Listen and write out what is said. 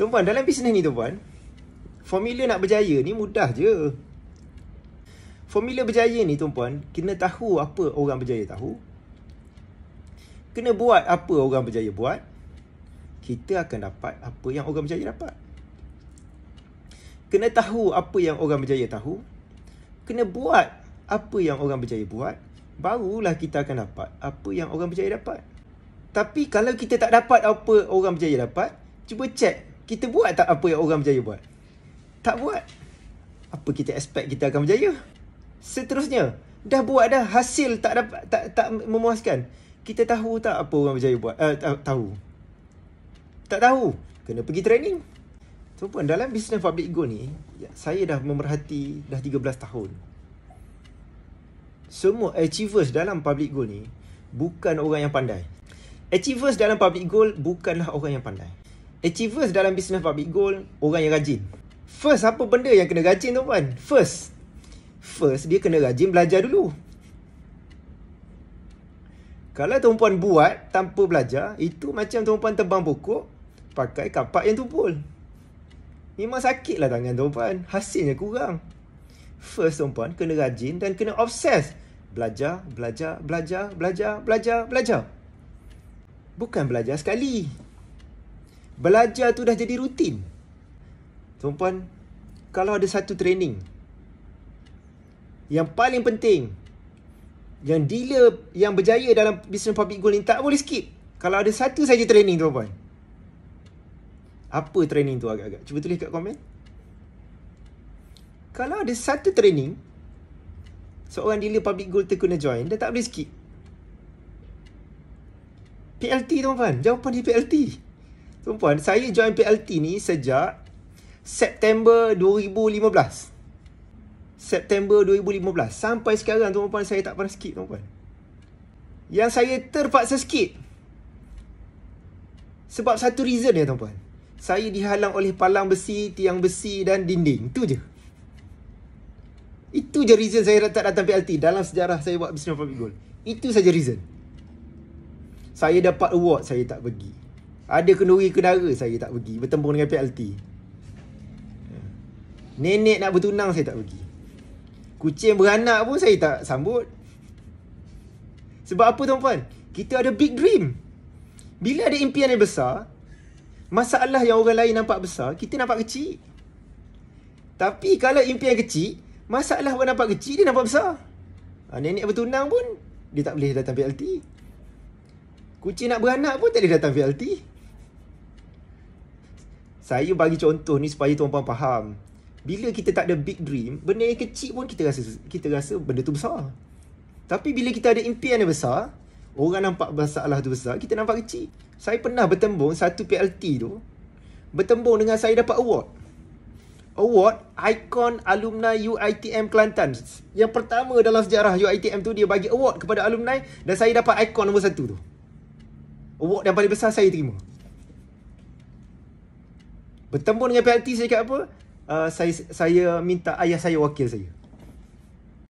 Tuan-puan, dalam bisnes ni tuan-puan, formula nak berjaya ni mudah je. Formula berjaya ni tuan-puan, kena tahu apa orang berjaya tahu. Kena buat apa orang berjaya buat. Kita akan dapat apa yang orang berjaya dapat. Kena tahu apa yang orang berjaya tahu. Kena buat apa yang orang berjaya buat. Barulah kita akan dapat apa yang orang berjaya dapat. Tapi kalau kita tak dapat apa orang berjaya dapat, cuba check kita buat tak apa yang orang berjaya buat? Tak buat. Apa kita expect kita akan berjaya? Seterusnya, dah buat dah hasil tak ada tak tak memuaskan. Kita tahu tak apa orang berjaya buat? Uh, tahu. Tak tahu. Kena pergi training. So pun dalam bisnes public go ni, saya dah memerhati dah 13 tahun. Semua achievers dalam public goal ni bukan orang yang pandai. Achievers dalam public goal bukanlah orang yang pandai. Achievers dalam bisnes public goal Orang yang rajin First apa benda yang kena rajin tu puan First First dia kena rajin belajar dulu Kalau tuan buat tanpa belajar Itu macam tuan tebang pokok Pakai kapak yang tumpul Memang sakit lah tangan tuan Hasilnya kurang First tuan kena rajin dan kena obses Belajar, belajar, belajar, belajar, belajar, belajar Bukan belajar sekali Belajar tu dah jadi rutin. Tuan-puan, kalau ada satu training yang paling penting yang dealer yang berjaya dalam bisnes public goal ni tak boleh skip. Kalau ada satu saja training tuan-puan. Apa training tu agak-agak? Cuba tulis kat komen. Kalau ada satu training seorang dealer public goal tu kena join, dia tak boleh skip. PLT tuan-puan. Jawapan di PLT. PLT. Tuan-puan, saya join PLT ni sejak September 2015. September 2015. Sampai sekarang, tuan-puan, saya tak pernah skip, tuan-puan. Yang saya terpaksa skip. Sebab satu reason ya, tuan-puan. Saya dihalang oleh palang besi, tiang besi dan dinding. Itu je. Itu je reason saya tak datang PLT dalam sejarah saya buat Business of Gold. Itu saja reason. Saya dapat award, saya tak pergi. Ada kenduri kenara saya tak pergi bertemu dengan PLT. Nenek nak bertunang saya tak pergi. Kucing beranak pun saya tak sambut. Sebab apa tuan-tuan? Kita ada big dream. Bila ada impian yang besar, masalah yang orang lain nampak besar, kita nampak kecil. Tapi kalau impian kecil, masalah orang nampak kecil, dia nampak besar. Ha, nenek bertunang pun, dia tak boleh datang PLT. Kucing nak beranak pun tak boleh datang plt saya bagi contoh ni supaya tuan-tuan faham. Bila kita tak ada big dream, benda yang kecil pun kita rasa kita rasa benda tu besar. Tapi bila kita ada impian yang besar, orang nampak masalah tu besar, kita nampak kecil. Saya pernah bertembung satu PLT tu, bertembung dengan saya dapat award. Award Icon Alumni UITM Kelantan. Yang pertama dalam sejarah UITM tu, dia bagi award kepada alumni dan saya dapat icon nombor satu tu. Award yang paling besar saya terima bertemu dengan penalty saya cakap apa uh, saya saya minta ayah saya wakil saya